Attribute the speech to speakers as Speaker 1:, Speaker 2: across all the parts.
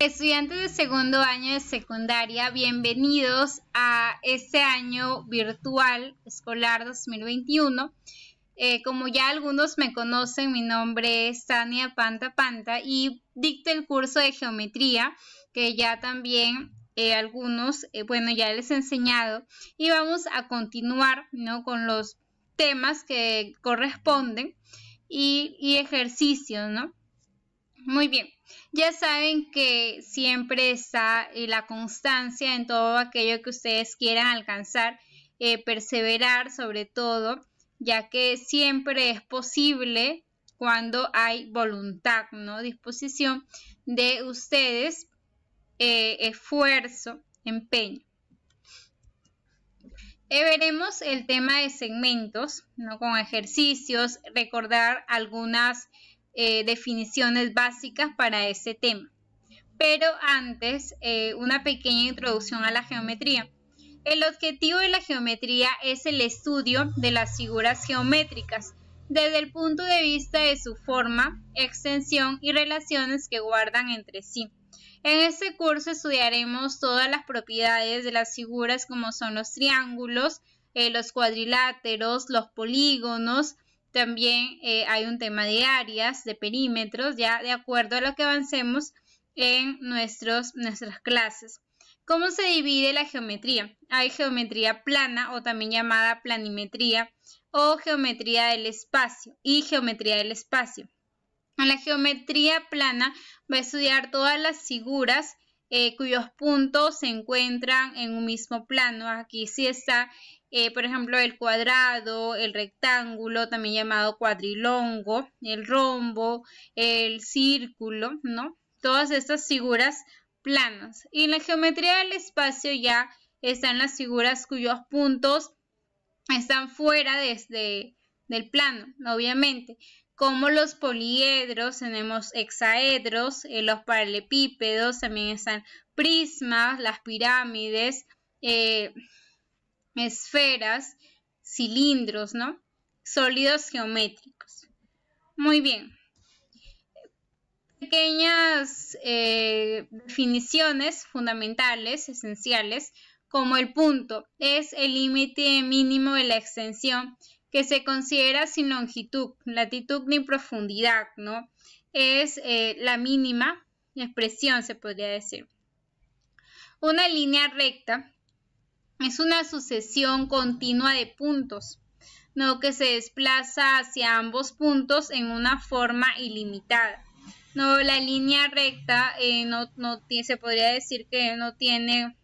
Speaker 1: Estudiantes de segundo año de secundaria, bienvenidos a este año virtual escolar 2021. Eh, como ya algunos me conocen, mi nombre es Tania Panta Panta y dicto el curso de geometría que ya también eh, algunos, eh, bueno, ya les he enseñado y vamos a continuar ¿no? con los temas que corresponden y, y ejercicios, ¿no? Muy bien, ya saben que siempre está eh, la constancia en todo aquello que ustedes quieran alcanzar, eh, perseverar sobre todo, ya que siempre es posible cuando hay voluntad, ¿no? Disposición de ustedes, eh, esfuerzo, empeño. veremos el tema de segmentos, ¿no? Con ejercicios, recordar algunas eh, definiciones básicas para ese tema. Pero antes, eh, una pequeña introducción a la geometría. El objetivo de la geometría es el estudio de las figuras geométricas desde el punto de vista de su forma, extensión y relaciones que guardan entre sí. En este curso estudiaremos todas las propiedades de las figuras como son los triángulos, eh, los cuadriláteros, los polígonos, también eh, hay un tema de áreas, de perímetros, ya de acuerdo a lo que avancemos en nuestros, nuestras clases. ¿Cómo se divide la geometría? Hay geometría plana o también llamada planimetría o geometría del espacio y geometría del espacio. En la geometría plana va a estudiar todas las figuras eh, cuyos puntos se encuentran en un mismo plano. Aquí sí está eh, por ejemplo, el cuadrado, el rectángulo, también llamado cuadrilongo, el rombo, el círculo, ¿no? Todas estas figuras planas. Y en la geometría del espacio ya están las figuras cuyos puntos están fuera desde este, del plano, obviamente, como los poliedros, tenemos hexaedros, eh, los paralepípedos, también están prismas, las pirámides, eh, esferas, cilindros, ¿no? Sólidos geométricos. Muy bien. Pequeñas eh, definiciones fundamentales, esenciales, como el punto es el límite mínimo de la extensión que se considera sin longitud, latitud ni profundidad, ¿no? Es eh, la mínima expresión, se podría decir. Una línea recta es una sucesión continua de puntos, ¿no? que se desplaza hacia ambos puntos en una forma ilimitada. No, la línea recta eh, no, se podría decir que no tiene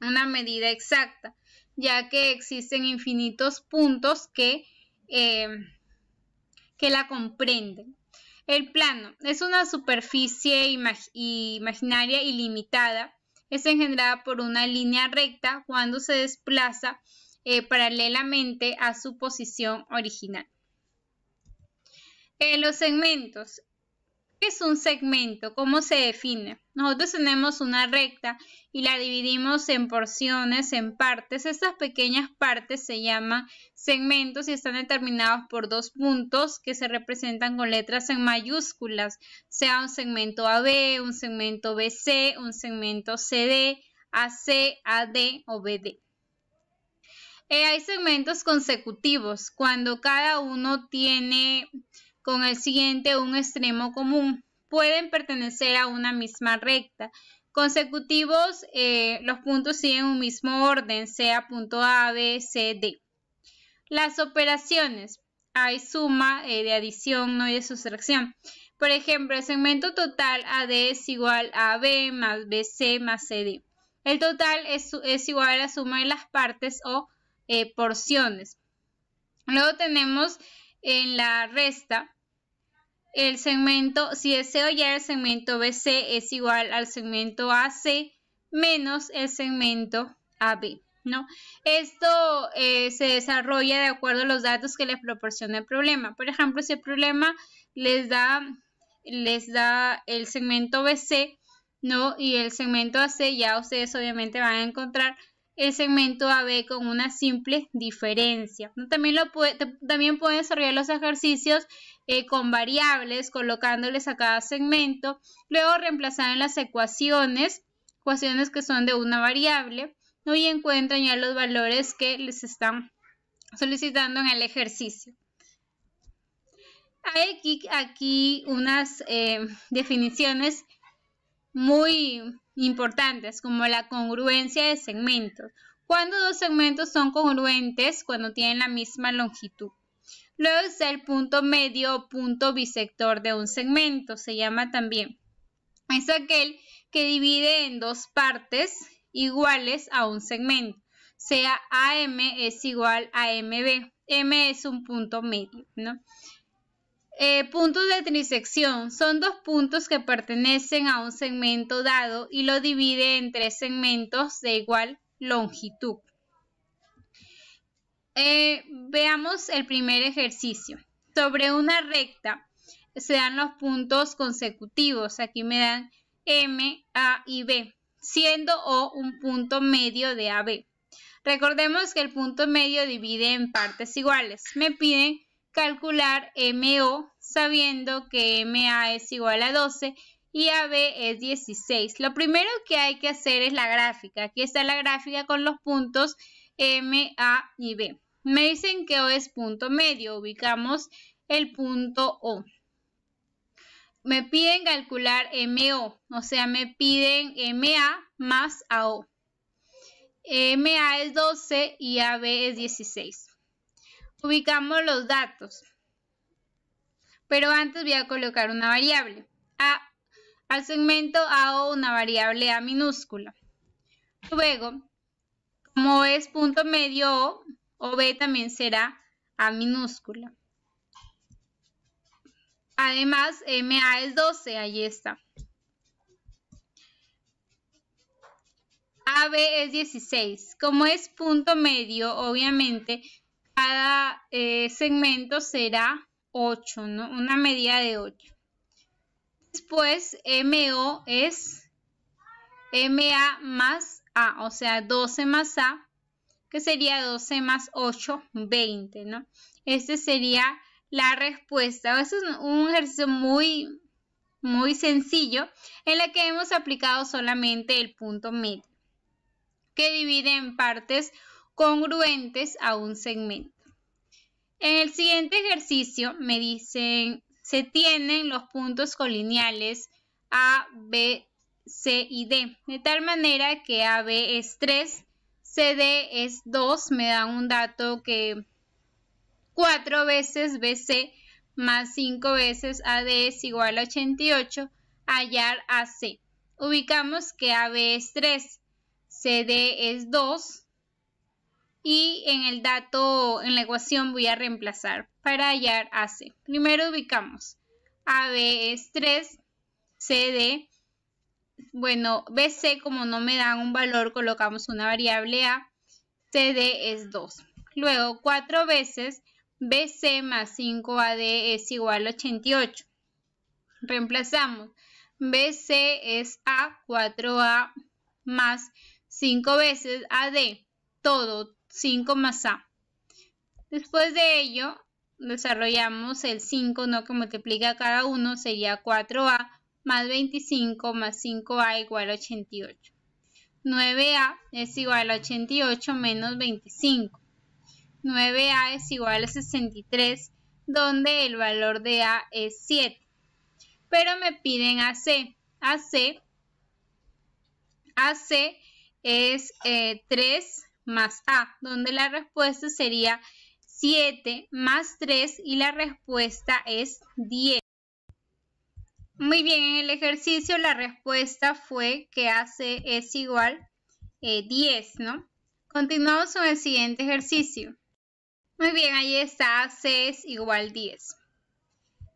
Speaker 1: una medida exacta, ya que existen infinitos puntos que, em, que la comprenden. El plano es una superficie imaginaria ilimitada es engendrada por una línea recta cuando se desplaza eh, paralelamente a su posición original. los segmentos ¿Qué es un segmento? ¿Cómo se define? Nosotros tenemos una recta y la dividimos en porciones, en partes. Estas pequeñas partes se llaman segmentos y están determinados por dos puntos que se representan con letras en mayúsculas, sea un segmento AB, un segmento BC, un segmento CD, AC, AD o BD. Eh, hay segmentos consecutivos, cuando cada uno tiene con el siguiente un extremo común. Pueden pertenecer a una misma recta. Consecutivos, eh, los puntos siguen un mismo orden, sea punto A, B, C, D. Las operaciones. Hay suma eh, de adición, no hay de sustracción. Por ejemplo, el segmento total AD es igual a B más BC más CD. El total es, igual a la suma de las partes o eh, porciones. Luego tenemos en la resta, el segmento, si o ya el segmento BC es igual al segmento AC menos el segmento AB. ¿no? Esto eh, se desarrolla de acuerdo a los datos que les proporciona el problema. Por ejemplo, si el problema les da, les da el segmento BC ¿no? y el segmento AC, ya ustedes obviamente van a encontrar el segmento AB con una simple diferencia. También, lo también pueden desarrollar los ejercicios eh, con variables, colocándoles a cada segmento, luego reemplazar en las ecuaciones, ecuaciones que son de una variable, y encuentran ya los valores que les están solicitando en el ejercicio. Hay aquí, aquí unas eh, definiciones muy importantes, como la congruencia de segmentos. Cuando dos segmentos son congruentes, cuando tienen la misma longitud. Luego está el punto medio o punto bisector de un segmento, se llama también. Es aquel que divide en dos partes iguales a un segmento, sea AM es igual a MB. M es un punto medio, ¿no? Eh, puntos de trisección son dos puntos que pertenecen a un segmento dado y lo divide en tres segmentos de igual longitud. Eh, veamos el primer ejercicio. Sobre una recta se dan los puntos consecutivos. Aquí me dan M, A y B, siendo O un punto medio de AB. Recordemos que el punto medio divide en partes iguales. Me piden calcular MO sabiendo que MA es igual a 12 y AB es 16. Lo primero que hay que hacer es la gráfica. Aquí está la gráfica con los puntos M, A y B. Me dicen que O es punto medio, ubicamos el punto O. Me piden calcular MO, o sea, me piden MA más AO. MA es 12 y AB es 16 ubicamos los datos. Pero antes voy a colocar una variable. A, al segmento A una variable A minúscula. Luego, como es punto medio O, o también será A minúscula. Además, MA es 12, ahí está. AB es 16. Como es punto medio, obviamente cada eh, segmento será 8, Una medida de 8. Después, MO es MA más A, o sea, 12 más A, que sería 12 más 8, 20, ¿no? Este sería la respuesta. es un ejercicio muy, muy sencillo, en la que hemos aplicado solamente el punto medio, que divide en partes congruentes a un segmento. En el siguiente ejercicio me dicen, se tienen los puntos colineales A, B, C y D, de tal manera que AB es 3, CD es 2, me da un dato que 4 veces BC más 5 veces AD es igual a 88, hallar AC. Ubicamos que AB es 3, CD es 2, y en el dato, en la ecuación voy a reemplazar para hallar AC. Primero ubicamos AB es 3, CD, bueno, BC como no me dan un valor colocamos una variable A, CD es 2. Luego 4 veces BC más 5AD es igual a 88. Reemplazamos. BC es A, 4A más 5 veces AD. Todo, 5 más A. Después de ello, desarrollamos el 5 ¿no? que multiplica cada uno, sería 4A más 25 más 5A igual a 88. 9A es igual a 88 menos 25. 9A es igual a 63, donde el valor de A es 7. Pero me piden AC. AC, AC es eh, 3 más A, donde la respuesta sería 7 más 3 y la respuesta es 10. Muy bien, en el ejercicio la respuesta fue que AC es igual eh, 10, ¿no? Continuamos con el siguiente ejercicio. Muy bien, ahí está AC es igual 10.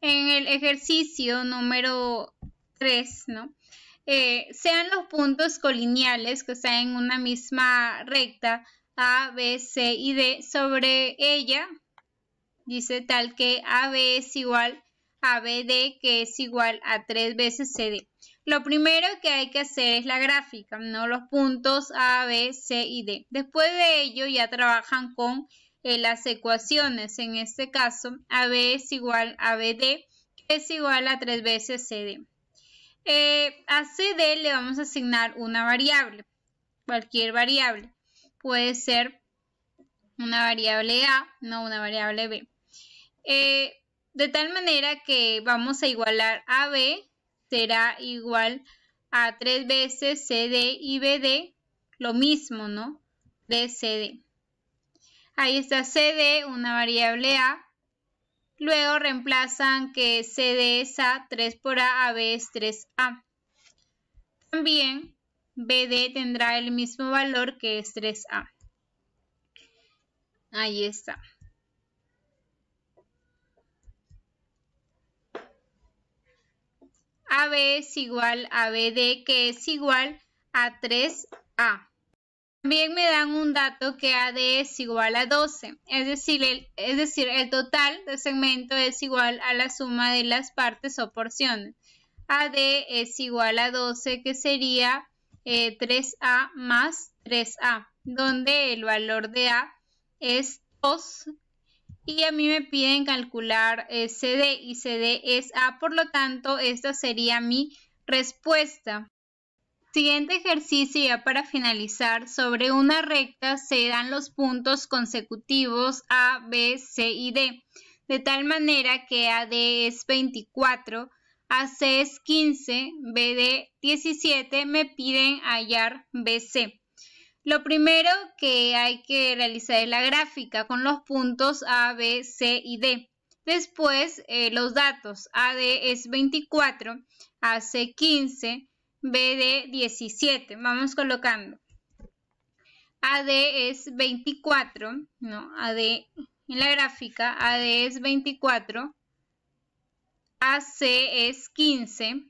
Speaker 1: En el ejercicio número 3, ¿no? Eh, sean los puntos colineales que están en una misma recta A, B, C y D sobre ella, dice tal que AB es igual a BD que es igual a 3 veces CD. Lo primero que hay que hacer es la gráfica, ¿no? Los puntos A, B, C y D. Después de ello ya trabajan con eh, las ecuaciones. En este caso, AB es igual a BD, que es igual a 3 veces CD. Eh, a CD le vamos a asignar una variable, cualquier variable. Puede ser una variable A, no una variable B. Eh, de tal manera que vamos a igualar a B será igual a tres veces CD y BD, lo mismo, ¿no? De CD. Ahí está CD, una variable A, Luego reemplazan que CDSA 3 por A, AB es 3A. También BD tendrá el mismo valor que es 3A. Ahí está. AB es igual a BD que es igual a 3A. También me dan un dato que AD e es igual a 12, es decir, el, total del segmento es igual a la suma de las partes o porciones. AD e es igual a 12, que sería 3A eh, más 3A, donde el valor de A es 2 y a mí me piden calcular eh, CD y CD es A, por lo tanto, esta sería mi respuesta. Siguiente ejercicio ya para finalizar. Sobre una recta se dan los puntos consecutivos A, B, C y D, de tal manera que AD es 24, AC es 15, BD 17. Me piden hallar BC. Lo primero que hay que realizar es la gráfica con los puntos A, B, C y D. Después eh, los datos. AD es 24, AC 15, BD17. Vamos colocando. AD es 24, ¿no? AD en la gráfica, AD es 24, AC es 15,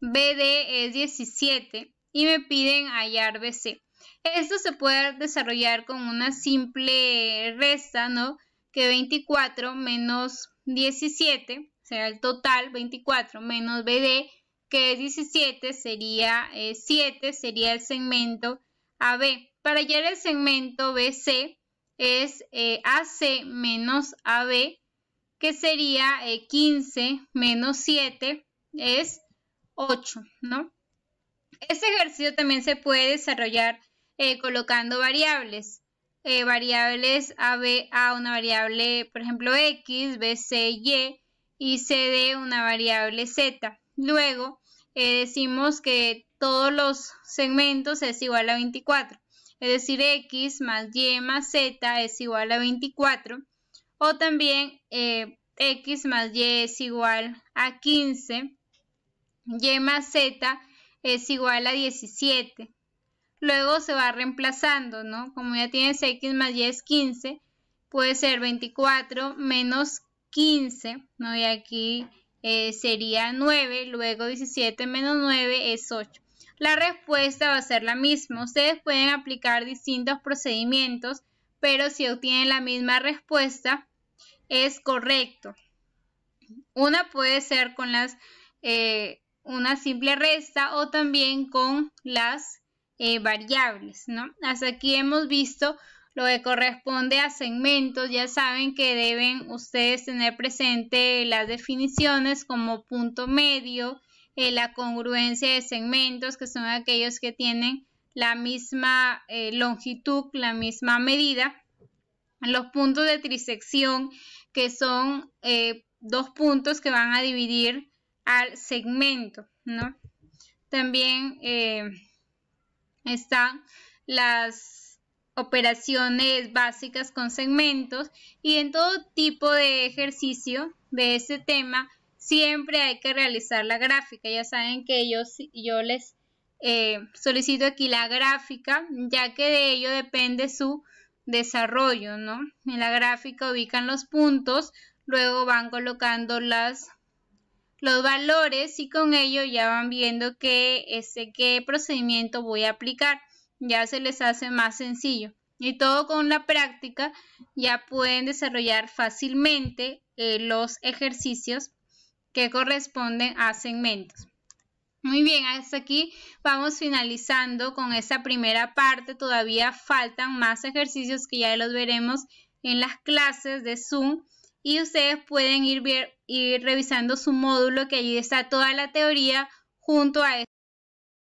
Speaker 1: BD es 17 y me piden hallar BC. Esto se puede desarrollar con una simple resta, ¿no? Que 24 menos 17, o sea, el total 24 menos BD que es 17, sería 7, eh, sería el segmento AB. Para hallar el segmento BC es eh, AC menos AB, que sería 15 eh, menos 7 es 8, ¿no? Este ejercicio también se puede desarrollar colocando variables. variables AB a una variable, por ejemplo, X, BC, Y, y se dé una variable z. Luego eh, decimos que todos los segmentos es igual a 24, es decir, x más y más z es igual a 24, o también eh, x más y es igual a 15, y más z es igual a 17. Luego se va reemplazando, ¿no? Como ya tienes x más y es 15, puede ser 24 menos 15, ¿no? Y aquí eh, sería 9, luego 17 menos 9 es 8. La respuesta va a ser la misma. Ustedes pueden aplicar distintos procedimientos, pero si obtienen la misma respuesta, es correcto. Una puede ser con las, eh, una simple resta o también con las eh, variables, ¿no? Hasta aquí hemos visto lo que corresponde a segmentos, ya saben que deben ustedes tener presente las definiciones como punto medio, eh, la congruencia de segmentos, que son aquellos que tienen la misma eh, longitud, la misma medida, los puntos de trisección, que son eh, dos puntos que van a dividir al segmento, También están las operaciones básicas con segmentos y en todo tipo de ejercicio de este tema siempre hay que realizar la gráfica. Ya saben que yo, yo les eh, solicito aquí la gráfica ya que de ello depende su desarrollo, ¿no? En la gráfica ubican los puntos, luego van colocando las, los valores y con ello ya van viendo qué, ese, qué procedimiento voy a aplicar ya se les hace más sencillo. Y todo con la práctica ya pueden desarrollar fácilmente eh, los ejercicios que corresponden a segmentos. Muy bien, hasta aquí vamos finalizando con esta primera parte. Todavía faltan más ejercicios que ya los veremos en las clases de Zoom y ustedes pueden ir, ir revisando su módulo que allí está toda la teoría junto a este.